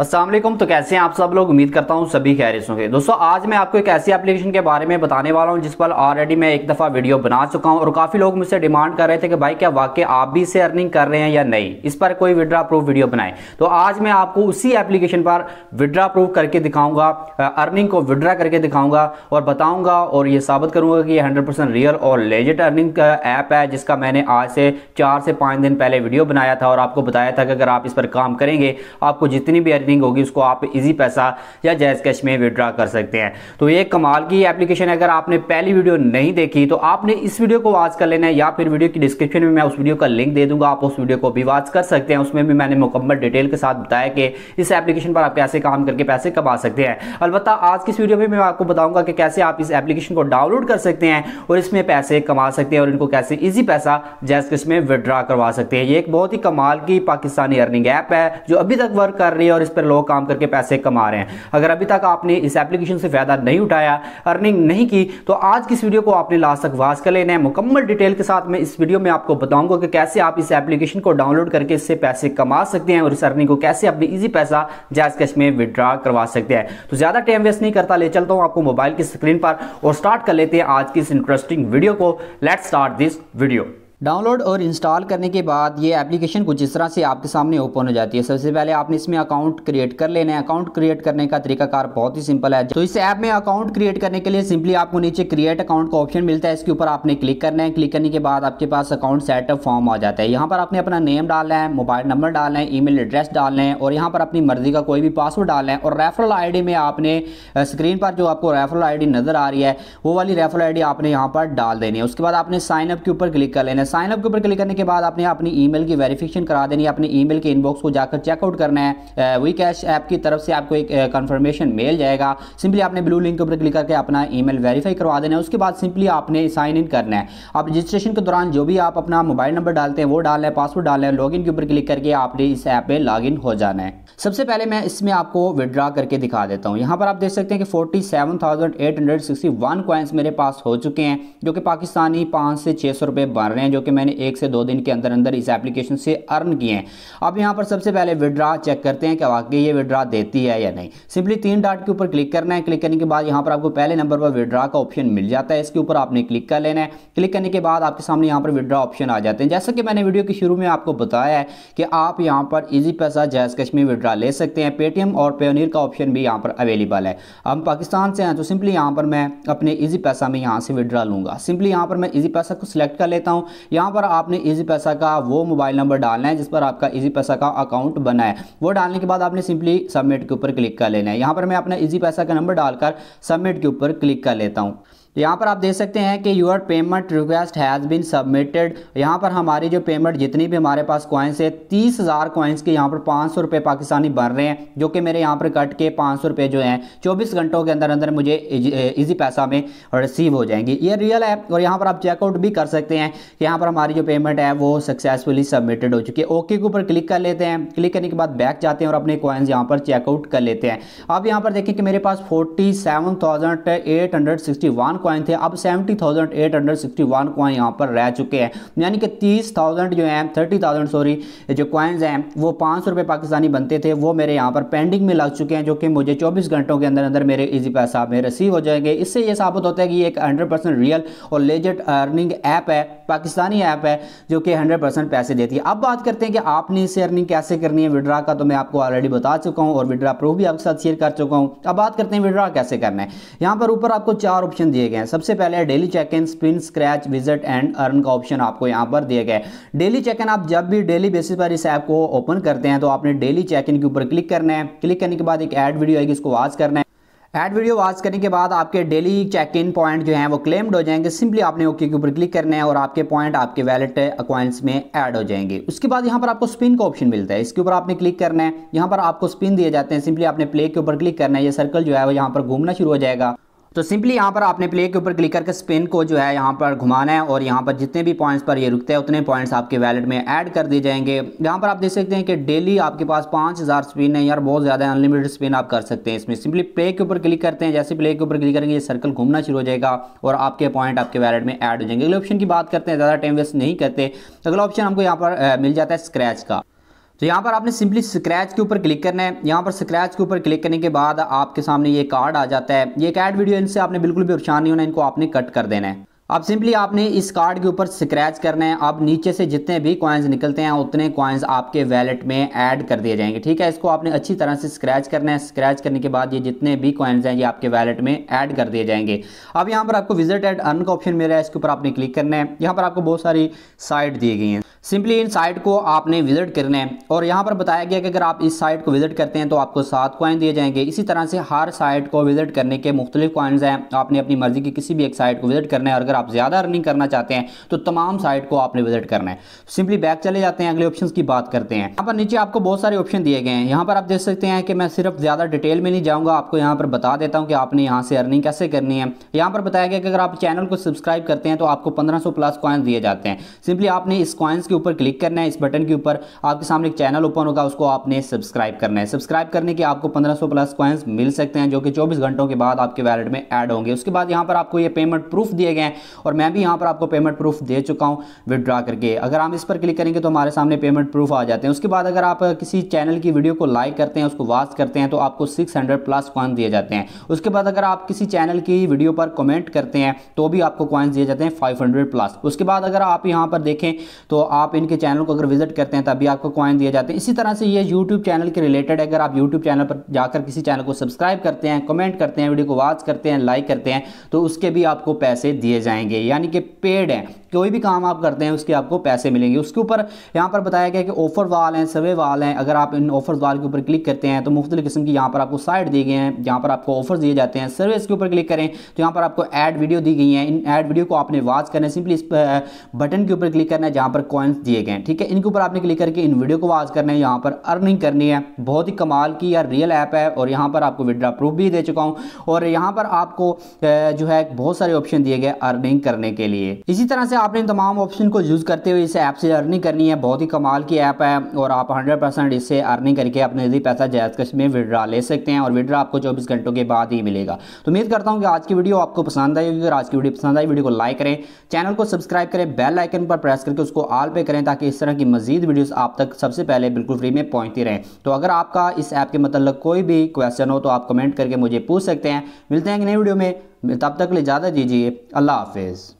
असलम तो कैसे हैं आप सब लोग उम्मीद करता हूँ सभी खैरियत होंगे दोस्तों आज मैं आपको एक ऐसी एप्लीकेशन के बारे में बताने वाला हूँ जिस पर ऑलरेडी मैं एक दफ़ा वीडियो बना चुका हूँ और काफ़ी लोग मुझसे डिमांड कर रहे थे कि भाई क्या वाकई आप भी इसे अर्निंग कर रहे हैं या नहीं इस पर कोई विड्रा प्रूफ वीडियो बनाए तो आज मैं आपको उसी एप्लीकेशन पर विड्रा प्रूफ करके दिखाऊंगा अर्निंग को विड्रा करके दिखाऊंगा और बताऊंगा और ये साबित करूंगा कि ये हंड्रेड रियल और लेजेट अर्निंग ऐप है जिसका मैंने आज से चार से पाँच दिन पहले वीडियो बनाया था और आपको बताया था कि अगर आप इस पर काम करेंगे आपको जितनी भी सेविंग होगी उसको आप इजी पैसा या जैज कैश में विड्रा कर सकते हैं तो ये कमाल की एप्लीकेशन है अगर आपने पहली वीडियो नहीं देखी तो आपने इस वीडियो को वॉच कर लेना है या फिर वीडियो की डिस्क्रिप्शन में मैं उस वीडियो का लिंक दे दूंगा आप उस वीडियो को भी वॉच कर सकते हैं उसमें भी मैंने मुकम्मल डिटेल के साथ बताया कि इस एप्लीकेशन पर आप कैसे काम करके पैसे कमा सकते हैं अलबत् आज की इस वीडियो में मैं आपको बताऊंगा कि कैसे आप इस एप्लीकेशन को डाउनलोड कर सकते हैं और इसमें पैसे कमा सकते हैं और इनको कैसे इजी पैसा जैस में विड्रा करवा सकते हैं ये एक बहुत ही कमाल की पाकिस्तानी अर्निंग ऐप है जो अभी तक वर्क कर रही है और इस पर लोग काम करके पैसे कमा रहे हैं अगर अभी तक आपने इस एप्लीकेशन से फ़ायदा नहीं उठाया अर्निंग नहीं की तो आज की इस वीडियो को आपने लास्ट तक वाच कर लेना है मुकम्मल डिटेल के साथ मैं इस वीडियो में आपको बताऊंगा कि कैसे आप इस एप्लीकेशन को डाउनलोड करके इससे पैसे कमा सकते हैं और इस अर्निंग को कैसे अपने ईजी पैसा जैस कैश में विड्रा करवा सकते हैं तो ज़्यादा टाइम वेस्ट नहीं करता ले चलता हूँ आपको मोबाइल की स्क्रीन पर और स्टार्ट कर लेते हैं आज की इस इंटरेस्टिंग वीडियो को let start this video download और इंस्टॉल करने के बाद ये एप्लीकेशन कुछ इस तरह से आपके सामने ओपन हो जाती है सबसे पहले आपने इसमें अकाउंट क्रिएट कर लेना है अकाउंट क्रिएट करने का तरीकाकार बहुत ही सिंपल है तो इस ऐप में अकाउंट क्रिएट करने के लिए सिंपली आपको नीचे क्रिएट अकाउंट का ऑप्शन मिलता है इसके ऊपर आपने क्लिक करना है क्लिक करने के बाद आपके पास अकाउंट सेटअप फॉर्म आ जाता है यहाँ पर आपने अपना नेम डालना है मोबाइल नंबर डालना है ई एड्रेस डालना है और यहाँ पर अपनी मर्जी का कोई भी पासवर्ड डालना है और रेफरल आई में आपने स्क्रीन पर जो आपको रेफरल आई नज़र आ रही है वो वाली रेफरल आई आपने यहाँ पर डाल देनी है उसके बाद आपने साइनअप के ऊपर क्लिक कर लेना है साइन अप के ऊपर क्लिक करने के बाद आपने अपनी ई की वेरीफिकेशन करा देनी है अपने ई के इनबॉक्स को जाकर चेकआउट करना है वी कैश ऐप की तरफ से आपको एक कन्फर्मेशन मेल जाएगा सिंपली आपने ब्लू लिंक के ऊपर क्लिक करके अपना ई वेरीफाई करवा देना है उसके बाद सिंपली आपने साइन इन करना है अब रजिस्ट्रेशन के दौरान जो भी आप अपना मोबाइल नंबर डालते हैं वो डालना है पासवर्ड डालना है लॉग के ऊपर क्लिक करके आपने इस ऐप पर लॉग हो जाना है सबसे पहले मैं इसमें आपको विड्रा करके दिखा देता हूँ यहाँ पर आप देख सकते हैं कि 47,861 सेवन मेरे पास हो चुके हैं जो कि पाकिस्तानी पाँच से छः सौ रुपये बन रहे हैं जो कि मैंने एक से दो दिन के अंदर अंदर इस एप्लीकेशन से अर्न किए हैं अब यहाँ पर सबसे पहले विड्रा चेक करते हैं कि वाकई ये विड्रा देती है या नहीं सिंपली तीन डाट के ऊपर क्लिक करना है क्लिक करने के बाद यहाँ पर आपको पहले नंबर पर विड्रा का ऑप्शन मिल जाता है इसके ऊपर आपने क्लिक कर लेना है क्लिक करने के बाद आपके सामने यहाँ पर विड्रा ऑप्शन आ जाते हैं जैसा कि मैंने वीडियो के शुरू में आपको बताया है कि आप यहाँ पर ईजी पैसा जैस कश्मीर विड्रा ले सकते हैं पेटीएम और पेनीर का ऑप्शन भी यहाँ पर अवेलेबल है हम पाकिस्तान से हैं तो सिंपली यहाँ पर मैं अपने ईजी पैसा में यहाँ से विड्रा लूँगा सिंपली यहाँ पर मैं ईजी पैसा को सिलेक्ट कर लेता हूँ यहाँ पर आपने इजी पैसा का वो मोबाइल नंबर डालना है जिस पर आपका इजी पैसा का अकाउंट बना है वो डालने के बाद आपने सिंपली सबमिट के ऊपर क्लिक कर लेना है यहाँ पर मैं अपना इजी पैसा का नंबर डालकर सबमिट के ऊपर क्लिक कर लेता हूँ तो यहाँ पर आप देख सकते हैं कि your payment request has been submitted यहाँ पर हमारी जो पेमेंट जितनी भी हमारे पास कॉइन्स है तीस हज़ार कॉइन्स के यहाँ पर पाँच सौ रुपये पाकिस्तानी भर रहे हैं जो कि मेरे यहाँ पर कट के पाँच सौ रुपये जो हैं चौबीस घंटों के अंदर अंदर मुझे इजी पैसा में रिसीव हो जाएंगी ये रियल है और यहाँ पर आप चेकआउट भी कर सकते हैं कि यहाँ पर हमारी जो पेमेंट है वो सक्सेसफुली सबमिटेड हो चुकी है ओके के ऊपर क्लिक कर लेते हैं क्लिक करने के बाद बैक जाते हैं और अपने कॉइन्स यहाँ पर चेकआउट कर लेते हैं आप यहाँ पर देखें कि मेरे पास forty seven thousand eight hundred sixty one coin थे अब seventy thousand eight hundred sixty one coin यहाँ पर रह चुके हैं यानी कि तीस थाउजेंड जो हैं थर्टी थाउजेंड सॉरी जो कॉइन्स हैं वो पाँच सौ रुपये पाकिस्तानी बनते थे वो मेरे यहाँ पर पेंडिंग में लग चुके हैं जो कि मुझे चौबीस घंटों के अंदर अंदर मेरे इजी पैसा में रिसीव हो जाएंगे इससे ये साबित होता है कि एक हंड्रेड परसेंट रियल और लेजेड अर्निंग ऐप है पाकिस्तानी ऐप है जो कि हंड्रेड परसेंट पैसे देती है अब बात करते हैं कि आपने इसे अर्निंग कैसे करनी है विड्रा का तो मैं आपको ऑलरेडी बता चुका हूँ और विड्रा प्रूफ भी आपके साथ शेयर कर चुका हूँ अब बात करते हैं विड्रा कैसे करना है यहाँ पर ऊपर आपको चार ऑप्शन दिए गए हैं सबसे पहले है daily check in spin scratch visit and earn का ऑप्शन आपको यहाँ पर दिया गया है डेली चेक इन आप जब भी डेली बेसिस पर इस ऐप को ओपन करते हैं तो आपने डेली चेक इन के ऊपर क्लिक करना है क्लिक करने के बाद एक एड वीडियो आएगी इसको वॉच करना है एड वीडियो वॉच करने के बाद आपके डेली चेक इन पॉइंट जो हैं वो क्लेम्ड हो जाएंगे सिंपली आपने ओके के ऊपर क्लिक करना है और आपके पॉइंट आपके वैलेट अकाउंट्स में ऐड हो जाएंगे उसके बाद यहाँ पर आपको स्पिन का ऑप्शन मिलता है इसके ऊपर आपने क्लिक करना है यहाँ पर आपको स्पिन दिए जाते हैं सिंपली आपने प्ले के ऊपर क्लिक करना है ये सर्कल जो है वो यहाँ पर घूमना शुरू हो जाएगा तो सिंपली यहाँ पर आपने प्ले के ऊपर क्लिक करके स्पिन को जो है यहाँ पर घुमाना है और यहाँ पर जितने भी पॉइंट्स पर ये रुकते हैं उतने पॉइंट्स आपके वैलेट में ऐड कर दिए जाएंगे यहाँ पर आप देख सकते हैं कि डेली आपके पास पाँच हज़ार स्पिन है यार बहुत ज़्यादा अनलिमिटेड स्पिन आप कर सकते हैं इसमें सिंपली प्ले के ऊपर क्लिक करते हैं जैसे प्ले के ऊपर क्लिक करेंगे ये सर्कल घूमना शुरू हो जाएगा और आपके पॉइंट आपके वैलेट में ऐड हो जाएंगे अगले ऑप्शन की बात करते हैं ज़्यादा टाइम वेस्ट नहीं करते अगला ऑप्शन हमको यहाँ पर मिल जाता है स्क्रैच का तो यहाँ पर आपने सिंपली स्क्रैच के ऊपर क्लिक करना है यहाँ पर स्क्रैच के ऊपर क्लिक करने के बाद आपके सामने ये कार्ड आ जाता है ये कैड वीडियो इनसे आपने बिल्कुल भी परेशान नहीं होना इनको आपने कट कर देना है अब सिंपली आपने इस कार्ड के ऊपर स्क्रैच करना है अब नीचे से जितने भी कॉइन्स निकलते हैं उतने कॉइन्स आपके वैलेट में ऐड कर दिए जाएंगे ठीक है इसको आपने अच्छी तरह से स्क्रैच करना है स्क्रैच करने के बाद ये जितने भी कॉइन्स हैं ये आपके वैलेट में ऐड कर दिए जाएंगे अब यहाँ पर आपको विजिट एड अर्न का ऑप्शन मिल रहा है इसके ऊपर आपने क्लिक करना है यहाँ पर आपको बहुत सारी साइट दी गई हैं सिंपली इन साइट को आपने विजिट करना है और यहाँ पर बताया गया कि अगर आप इस साइट को विजिट करते हैं तो आपको सात कॉइन दिए जाएंगे इसी तरह से हर साइट को विजिट करने के मुख्तलिफ कॉइन्स हैं आपने अपनी मर्जी की किसी भी एक साइट को विजिट करना है और अगर आप ज़्यादा अर्निंग करना चाहते हैं तो तमाम साइट को आपने विजिट करना है सिंपली बैक चले जाते हैं अगले ऑप्शन की बात करते हैं यहाँ पर नीचे आपको बहुत सारे ऑप्शन दिए गए हैं यहाँ पर आप देख सकते हैं कि मैं सिर्फ ज़्यादा डिटेल में नहीं जाऊँगा आपको यहाँ पर बता देता हूँ कि आपने यहाँ से अर्निंग कैसे करनी है यहाँ पर बताया गया कि अगर आप चैनल को सब्सक्राइब करते हैं तो आपको पंद्रह प्लस कॉइन्स दिए जाते हैं सिंपली आपने इस कॉइन्स के ऊपर क्लिक करना है इस बटन के ऊपर आपके सामने एक चैनल ओपन होगा उसको आपने सब्सक्राइब करना है सब्सक्राइब करने के आपको 1500 प्लस कॉइन्स मिल सकते हैं जो कि 24 घंटों के बाद आपके वैलेट में ऐड होंगे उसके बाद यहाँ पर आपको ये पेमेंट प्रूफ दिए गए हैं और मैं भी यहाँ पर आपको पेमेंट प्रूफ दे चुका हूँ विदड्रा करके अगर हम इस पर क्लिक करेंगे तो हमारे सामने पेमेंट प्रूफ आ जाते हैं उसके बाद अगर आप किसी चैनल की वीडियो को लाइक करते हैं उसको वॉच करते हैं तो आपको सिक्स प्लस कॉइन दिए जाते हैं उसके बाद अगर आप किसी चैनल की वीडियो पर कॉमेंट करते हैं तो भी आपको कॉइन्स दिए जाते हैं फाइव प्लस उसके बाद अगर आप यहाँ पर देखें तो आप इनके चैनल को अगर विजिट करते हैं तभी आपको कॉइन दिए जाते हैं इसी तरह से ये यूट्यूब चैनल के रिलेटेड अगर आप यूट्यूब चैनल पर जाकर किसी चैनल को सब्सक्राइब करते हैं कमेंट करते हैं वीडियो को वॉच करते हैं लाइक करते हैं तो उसके भी आपको पैसे दिए जाएँ आएंगे यानी कि पेड़ हैं कोई भी काम आप करते हैं उसके आपको पैसे मिलेंगे उसके ऊपर यहाँ पर बताया गया कि ऑफर वाल हैं सर्वे वाल हैं अगर आप इन ऑफर वाल के ऊपर क्लिक करते हैं तो मुख्तलि किस्म की यहाँ पर आपको साइट दी गई हैं जहाँ पर आपको ऑफर दिए जाते हैं सर्वे के ऊपर क्लिक करें तो यहाँ पर आपको एड वीडियो दी गई हैं इन एड वीडियो को आपने वाच करना है सिंपली इस बटन के ऊपर क्लिक करना है जहाँ पर कॉइन्स दिए गए हैं ठीक है इनके ऊपर आपने क्लिक करके इन वीडियो को वाच करना है यहाँ पर अर्निंग करनी है बहुत ही कमाल की या रियल ऐप है और यहाँ पर आपको विड्रा प्रूफ भी दे चुका हूँ और यहाँ पर आपको जो है बहुत सारे ऑप्शन दिए गए अर्निंग करने के लिए इसी तरह से आपने तमाम ऑप्शन को यूज़ करते हुए इस ऐप से अर्निंग करनी है बहुत ही कमाल की ऐप है और आप 100 परसेंट इससे अर्निंग करके अपने निजी पैसा जैज कश में विड्रा ले सकते हैं और विड्रा आपको चौबीस घंटों के बाद ही मिलेगा तो उम्मीद करता हूँ कि आज की वीडियो आपको पसंद आई होगी और आज की वीडियो पसंद आई वीडियो को लाइक करें चैनल को सब्सक्राइब करें बेल आइकन पर प्रेस करके उसको ऑल पे करें ताकि इस तरह की मजीद वीडियोज़ आप तक सबसे पहले बिल्कुल फ्री में पहुँचती रहें तो अगर आपका इस ऐप के मतलब कोई भी क्वेश्चन हो तो आप कमेंट करके मुझे पूछ सकते हैं मिलते हैं एक नई वीडियो में तब तक ले ज़्यादा दीजिए अल्लाह हाफिज़